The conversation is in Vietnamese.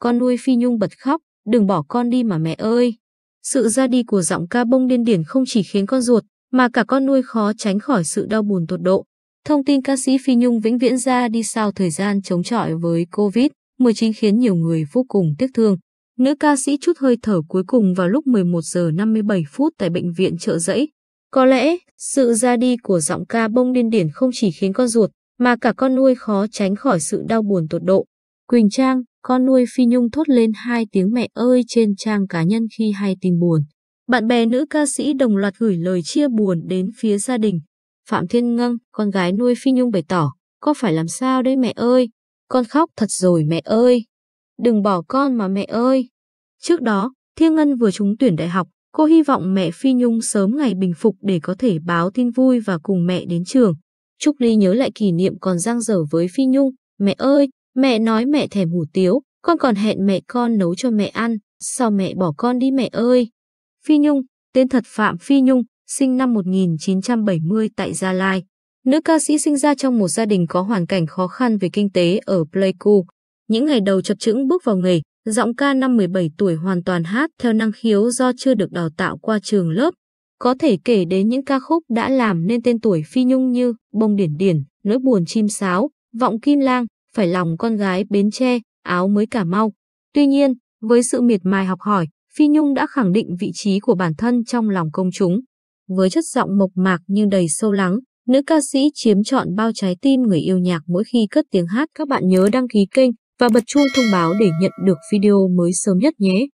Con nuôi Phi Nhung bật khóc, đừng bỏ con đi mà mẹ ơi. Sự ra đi của giọng ca bông điên điển không chỉ khiến con ruột, mà cả con nuôi khó tránh khỏi sự đau buồn tột độ. Thông tin ca sĩ Phi Nhung vĩnh viễn ra đi sau thời gian chống chọi với Covid-19 khiến nhiều người vô cùng tiếc thương. Nữ ca sĩ chút hơi thở cuối cùng vào lúc 11 giờ 57 phút tại bệnh viện Trợ giấy Có lẽ, sự ra đi của giọng ca bông điên điển không chỉ khiến con ruột, mà cả con nuôi khó tránh khỏi sự đau buồn tột độ. Quỳnh Trang con nuôi Phi Nhung thốt lên hai tiếng mẹ ơi trên trang cá nhân khi hay tin buồn. Bạn bè nữ ca sĩ đồng loạt gửi lời chia buồn đến phía gia đình. Phạm Thiên Ngân, con gái nuôi Phi Nhung bày tỏ, có phải làm sao đây mẹ ơi? Con khóc thật rồi mẹ ơi! Đừng bỏ con mà mẹ ơi! Trước đó, Thiên Ngân vừa trúng tuyển đại học, cô hy vọng mẹ Phi Nhung sớm ngày bình phục để có thể báo tin vui và cùng mẹ đến trường. Trúc Ly nhớ lại kỷ niệm còn giang dở với Phi Nhung, mẹ ơi, Mẹ nói mẹ thèm hủ tiếu, con còn hẹn mẹ con nấu cho mẹ ăn, sao mẹ bỏ con đi mẹ ơi. Phi Nhung, tên thật Phạm Phi Nhung, sinh năm 1970 tại Gia Lai. Nữ ca sĩ sinh ra trong một gia đình có hoàn cảnh khó khăn về kinh tế ở Pleiku. Những ngày đầu chập chững bước vào nghề, giọng ca năm 17 tuổi hoàn toàn hát theo năng khiếu do chưa được đào tạo qua trường lớp. Có thể kể đến những ca khúc đã làm nên tên tuổi Phi Nhung như Bông Điển Điển, Nỗi Buồn Chim Sáo, Vọng Kim Lang, phải lòng con gái Bến Tre, áo mới cả mau. Tuy nhiên, với sự miệt mài học hỏi, Phi Nhung đã khẳng định vị trí của bản thân trong lòng công chúng. Với chất giọng mộc mạc nhưng đầy sâu lắng, nữ ca sĩ chiếm trọn bao trái tim người yêu nhạc mỗi khi cất tiếng hát. Các bạn nhớ đăng ký kênh và bật chuông thông báo để nhận được video mới sớm nhất nhé.